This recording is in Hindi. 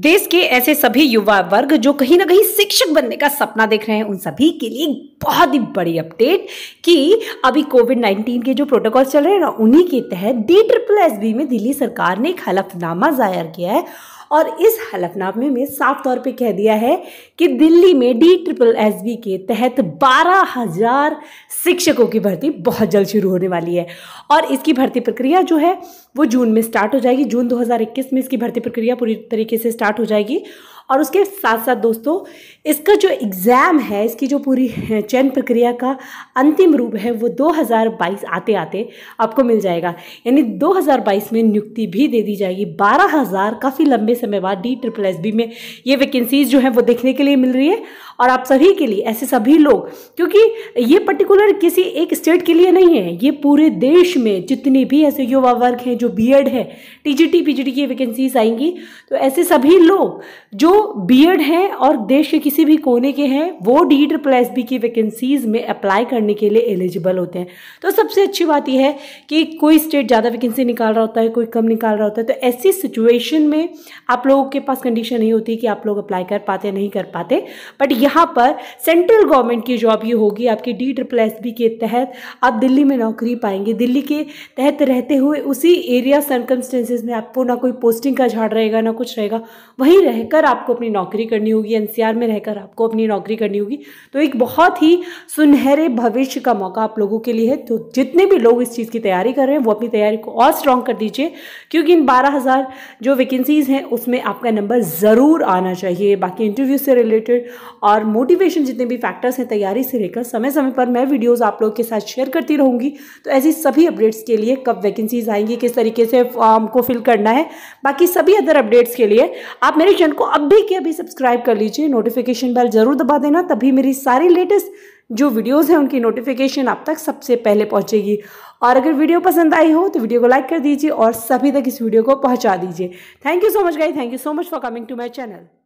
देश के ऐसे सभी युवा वर्ग जो कहीं ना कहीं शिक्षक बनने का सपना देख रहे हैं उन सभी के लिए बहुत ही बड़ी अपडेट कि अभी कोविड 19 के जो प्रोटोकॉल चल रहे हैं ना उन्हीं के तहत डी ट्रिपल एस में दिल्ली सरकार ने एक हलफनामा जाहिर किया है और इस हलफनामे में साफ तौर पे कह दिया है कि दिल्ली में डी ट्रिपल एस बी के तहत बारह हजार शिक्षकों की भर्ती बहुत जल्द शुरू होने वाली है और इसकी भर्ती प्रक्रिया जो है वो जून में स्टार्ट हो जाएगी जून 2021 में इसकी भर्ती प्रक्रिया पूरी तरीके से स्टार्ट हो जाएगी और उसके साथ साथ दोस्तों इसका जो एग्ज़ाम है इसकी जो पूरी चयन प्रक्रिया का अंतिम रूप है वो 2022 आते आते आपको मिल जाएगा यानी 2022 में नियुक्ति भी दे दी जाएगी 12000 काफ़ी लंबे समय बाद डी ट्रिपल एस बी में ये वैकेंसीज जो है वो देखने के लिए मिल रही है और आप सभी के लिए ऐसे सभी लोग क्योंकि ये पर्टिकुलर किसी एक स्टेट के लिए नहीं है ये पूरे देश में जितने भी ऐसे युवा वर्ग हैं जो एड है टीजीटी पीजीटी की वैकेंसीज आएंगी तो ऐसे सभी लोग जो एड हैं और देश के किसी भी कोने के हैं वो डी प्लस बी की वैकेंसीज में अप्लाई करने के लिए एलिजिबल होते हैं तो सबसे अच्छी बात यह है कि कोई स्टेट ज़्यादा वैकेंसी निकाल रहा होता है कोई कम निकाल रहा होता है तो ऐसी सिचुएशन में आप लोगों के पास कंडीशन नहीं होती कि आप लोग अप्लाई कर पाते नहीं कर पाते बट यहाँ पर सेंट्रल गवर्नमेंट की जॉब ये होगी आपकी डी ट्रिपल एस बी के तहत आप दिल्ली में नौकरी पाएंगे दिल्ली के तहत रहते हुए उसी एरिया सर्कमस्टेंसेज में आपको ना कोई पोस्टिंग का झाड़ रहेगा ना कुछ रहेगा वहीं रहकर आपको अपनी नौकरी करनी होगी एनसीआर में रहकर आपको अपनी नौकरी करनी होगी तो एक बहुत ही सुनहरे भविष्य का मौका आप लोगों के लिए है तो जितने भी लोग इस चीज़ की तैयारी कर रहे हैं वो अपनी तैयारी को और स्ट्रॉन्ग कर दीजिए क्योंकि इन बारह हज़ार जो वैकेंसीज़ हैं उसमें आपका नंबर ज़रूर आना चाहिए बाकी इंटरव्यू से रिलेटेड और और मोटिवेशन जितने भी फैक्टर्स हैं तैयारी से लेकर समय समय पर मैं वीडियोस आप लोग के साथ शेयर करती रहूँगी तो ऐसी सभी अपडेट्स के लिए कब वैकेंसीज आएंगी किस तरीके से फॉर्म को फिल करना है बाकी सभी अदर अपडेट्स के लिए आप मेरे चैनल को अभी के अभी सब्सक्राइब कर लीजिए नोटिफिकेशन बेल जरूर दबा देना तभी मेरी सारी लेटेस्ट जो वीडियोस हैं उनकी नोटिफिकेशन आप तक सबसे पहले पहुंचेगी और अगर वीडियो पसंद आई हो तो वीडियो को लाइक कर दीजिए और सभी तक इस वीडियो को पहुंचा दीजिए thank you so much guy thank you so much for coming to my channel